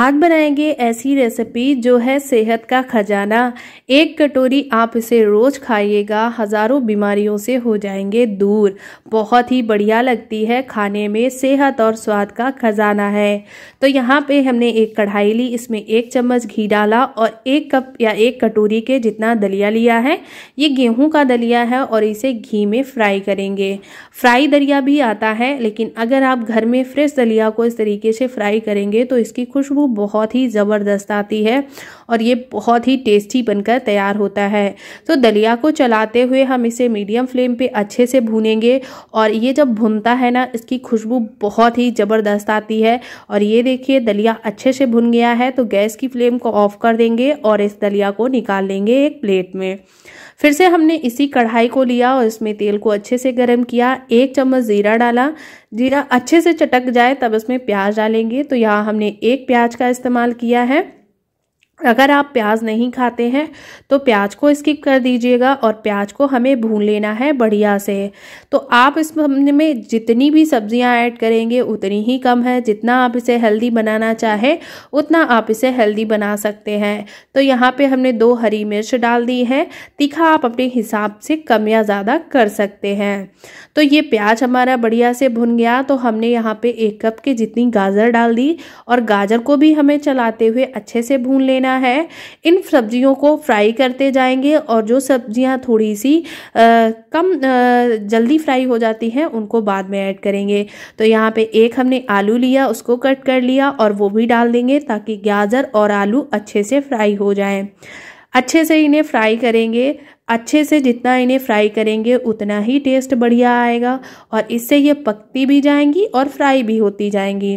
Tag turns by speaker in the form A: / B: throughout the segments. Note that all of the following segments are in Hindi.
A: आज बनाएंगे ऐसी रेसिपी जो है सेहत का खजाना एक कटोरी आप इसे रोज़ खाइएगा हज़ारों बीमारियों से हो जाएंगे दूर बहुत ही बढ़िया लगती है खाने में सेहत और स्वाद का खजाना है तो यहाँ पे हमने एक कढ़ाई ली इसमें एक चम्मच घी डाला और एक कप या एक कटोरी के जितना दलिया लिया है ये गेहूं का दलिया है और इसे घी में फ्राई करेंगे फ्राई दलिया भी आता है लेकिन अगर आप घर में फ्रेश दलिया को इस तरीके से फ्राई करेंगे तो इसकी खुशबू बहुत ही ज़बरदस्त आती है और ये बहुत ही टेस्टी बनकर तैयार होता है तो दलिया को चलाते हुए हम इसे मीडियम फ्लेम पे अच्छे से भूनेंगे और ये जब भुनता है ना इसकी खुशबू बहुत ही ज़बरदस्त आती है और ये देखिए दलिया अच्छे से भुन गया है तो गैस की फ्लेम को ऑफ कर देंगे और इस दलिया को निकाल लेंगे एक प्लेट में फिर से हमने इसी कढ़ाई को लिया और इसमें तेल को अच्छे से गर्म किया एक चम्मच ज़ीरा डाला जीरा अच्छे से चटक जाए तब इसमें प्याज डालेंगे तो यहाँ हमने एक प्याज का इस्तेमाल किया है अगर आप प्याज नहीं खाते हैं तो प्याज को स्किप कर दीजिएगा और प्याज को हमें भून लेना है बढ़िया से तो आप इस में जितनी भी सब्जियां ऐड करेंगे उतनी ही कम है जितना आप इसे हेल्दी बनाना चाहे उतना आप इसे हेल्दी बना सकते हैं तो यहाँ पे हमने दो हरी मिर्च डाल दी है तीखा आप अपने हिसाब से कम या ज़्यादा कर सकते हैं तो ये प्याज हमारा बढ़िया से भुन गया तो हमने यहाँ पर एक कप के जितनी गाजर डाल दी और गाजर को भी हमें चलाते हुए अच्छे से भून लेना लेना है इन सब्जियों को फ्राई करते जाएंगे और जो सब्जियां थोड़ी सी आ, कम आ, जल्दी फ्राई हो जाती हैं उनको बाद में ऐड करेंगे तो यहाँ पे एक हमने आलू लिया उसको कट कर लिया और वो भी डाल देंगे ताकि गाजर और आलू अच्छे से फ्राई हो जाए अच्छे से इन्हें फ्राई करेंगे अच्छे से जितना इन्हें फ्राई करेंगे उतना ही टेस्ट बढ़िया आएगा और इससे ये पकती भी जाएंगी और फ्राई भी होती जाएंगी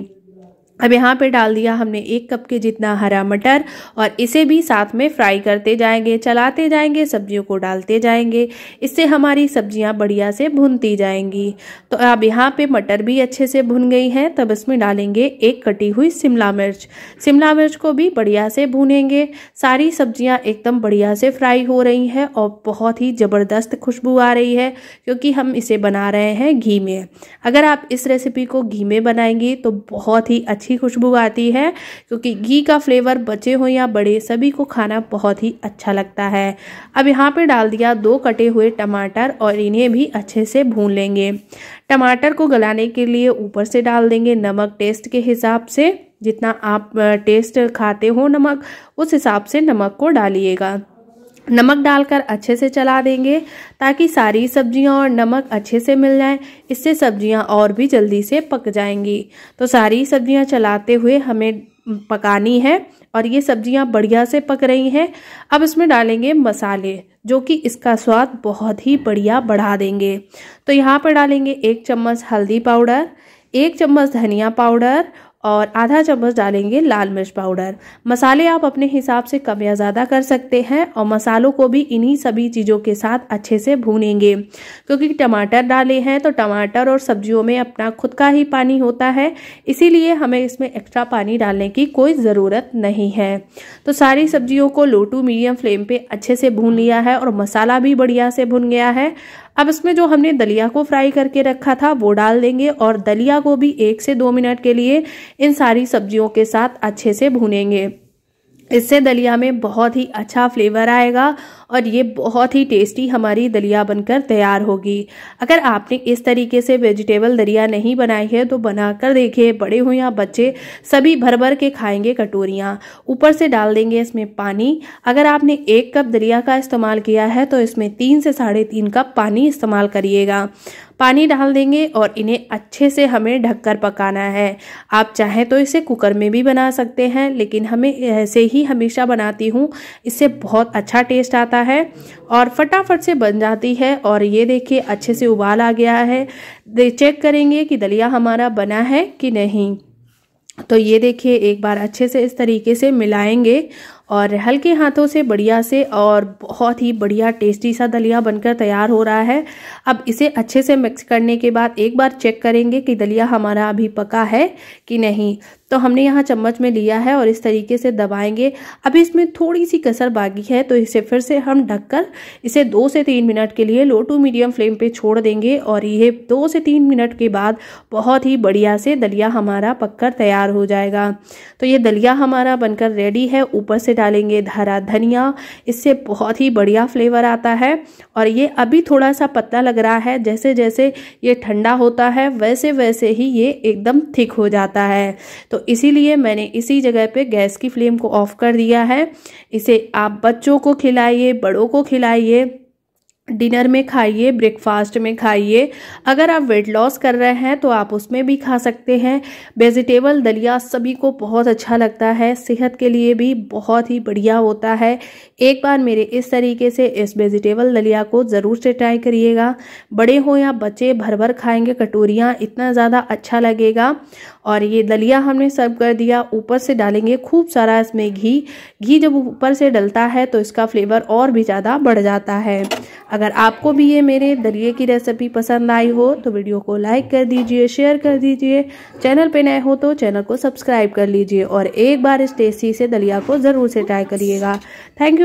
A: अब यहाँ पे डाल दिया हमने एक कप के जितना हरा मटर और इसे भी साथ में फ्राई करते जाएंगे चलाते जाएंगे सब्जियों को डालते जाएंगे इससे हमारी सब्जियाँ बढ़िया से भुनती जाएंगी तो अब यहाँ पे मटर भी अच्छे से भुन गई हैं तब इसमें डालेंगे एक कटी हुई शिमला मिर्च शिमला मिर्च को भी बढ़िया से भूनेंगे सारी सब्जियाँ एकदम बढ़िया से फ्राई हो रही हैं और बहुत ही ज़बरदस्त खुशबू आ रही है क्योंकि हम इसे बना रहे हैं घी में अगर आप इस रेसिपी को घी में बनाएंगी तो बहुत ही अच्छा अच्छी खुशबू आती है क्योंकि घी का फ्लेवर बचे हो या बड़े सभी को खाना बहुत ही अच्छा लगता है अब यहाँ पे डाल दिया दो कटे हुए टमाटर और इन्हें भी अच्छे से भून लेंगे टमाटर को गलाने के लिए ऊपर से डाल देंगे नमक टेस्ट के हिसाब से जितना आप टेस्ट खाते हो नमक उस हिसाब से नमक को डालिएगा नमक डालकर अच्छे से चला देंगे ताकि सारी सब्जियां और नमक अच्छे से मिल जाए इससे सब्जियां और भी जल्दी से पक जाएंगी तो सारी सब्जियां चलाते हुए हमें पकानी है और ये सब्जियां बढ़िया से पक रही हैं अब इसमें डालेंगे मसाले जो कि इसका स्वाद बहुत ही बढ़िया बढ़ा देंगे तो यहाँ पर डालेंगे एक चम्मच हल्दी पाउडर एक चम्मच धनिया पाउडर और आधा चम्मच डालेंगे लाल मिर्च पाउडर मसाले आप अपने हिसाब से कम या ज़्यादा कर सकते हैं और मसालों को भी इन्हीं सभी चीज़ों के साथ अच्छे से भूनेंगे क्योंकि टमाटर डाले हैं तो टमाटर और सब्जियों में अपना खुद का ही पानी होता है इसीलिए हमें इसमें एक्स्ट्रा पानी डालने की कोई ज़रूरत नहीं है तो सारी सब्जियों को लो टू मीडियम फ्लेम पर अच्छे से भून लिया है और मसाला भी बढ़िया से भुन गया है अब इसमें जो हमने दलिया को फ्राई करके रखा था वो डाल देंगे और दलिया को भी एक से दो मिनट के लिए इन सारी सब्जियों के साथ अच्छे से भूनेंगे इससे दलिया में बहुत ही अच्छा फ्लेवर आएगा और ये बहुत ही टेस्टी हमारी दलिया बनकर तैयार होगी अगर आपने इस तरीके से वेजिटेबल दलिया नहीं बनाई है तो बनाकर देखिए बड़े हों या बच्चे सभी भर भर के खाएंगे कटोरियाँ ऊपर से डाल देंगे इसमें पानी अगर आपने एक कप दलिया का इस्तेमाल किया है तो इसमें तीन से साढ़े तीन कप पानी इस्तेमाल करिएगा पानी डाल देंगे और इन्हें अच्छे से हमें ढककर पकाना है आप चाहें तो इसे कुकर में भी बना सकते हैं लेकिन हमें ऐसे ही हमेशा बनाती हूँ इससे बहुत अच्छा टेस्ट आता है और फटाफट से बन जाती है और ये देखिए अच्छे से उबाल आ गया है चेक करेंगे कि दलिया हमारा बना है कि नहीं तो ये देखिए एक बार अच्छे से इस तरीके से मिलाएंगे और हल्के हाथों से बढ़िया से और बहुत ही बढ़िया टेस्टी सा दलिया बनकर तैयार हो रहा है अब इसे अच्छे से मिक्स करने के बाद एक बार चेक करेंगे कि दलिया हमारा अभी पका है कि नहीं तो हमने यहाँ चम्मच में लिया है और इस तरीके से दबाएंगे अभी इसमें थोड़ी सी कसर बाकी है तो इसे फिर से हम ढककर इसे दो से तीन मिनट के लिए लो टू मीडियम फ्लेम पे छोड़ देंगे और ये दो से तीन मिनट के बाद बहुत ही बढ़िया से दलिया हमारा पककर तैयार हो जाएगा तो ये दलिया हमारा बनकर रेडी है ऊपर से डालेंगे धरा धनिया इससे बहुत ही बढ़िया फ्लेवर आता है और ये अभी थोड़ा सा पत्ता लग रहा है जैसे जैसे ये ठंडा होता है वैसे वैसे ही ये एकदम थिक हो जाता है तो तो इसीलिए मैंने इसी जगह पे गैस की फ्लेम को ऑफ कर दिया है इसे आप बच्चों को खिलाइए बड़ों को खिलाइए डिनर में खाइए ब्रेकफास्ट में खाइए अगर आप वेट लॉस कर रहे हैं तो आप उसमें भी खा सकते हैं वेजिटेबल दलिया सभी को बहुत अच्छा लगता है सेहत के लिए भी बहुत ही बढ़िया होता है एक बार मेरे इस तरीके से इस वेजिटेबल दलिया को ज़रूर से ट्राई करिएगा बड़े हो या बच्चे भर भर खाएंगे कटोरियाँ इतना ज़्यादा अच्छा लगेगा और ये दलिया हमने सर्व कर दिया ऊपर से डालेंगे खूब सारा इसमें घी घी जब ऊपर से डलता है तो इसका फ्लेवर और भी ज़्यादा बढ़ जाता है अगर आपको भी ये मेरे दलिए की रेसिपी पसंद आई हो तो वीडियो को लाइक कर दीजिए शेयर कर दीजिए चैनल पे नए हो तो चैनल को सब्सक्राइब कर लीजिए और एक बार इस टेस्टी से दलिया को ज़रूर से ट्राई करिएगा थैंक यू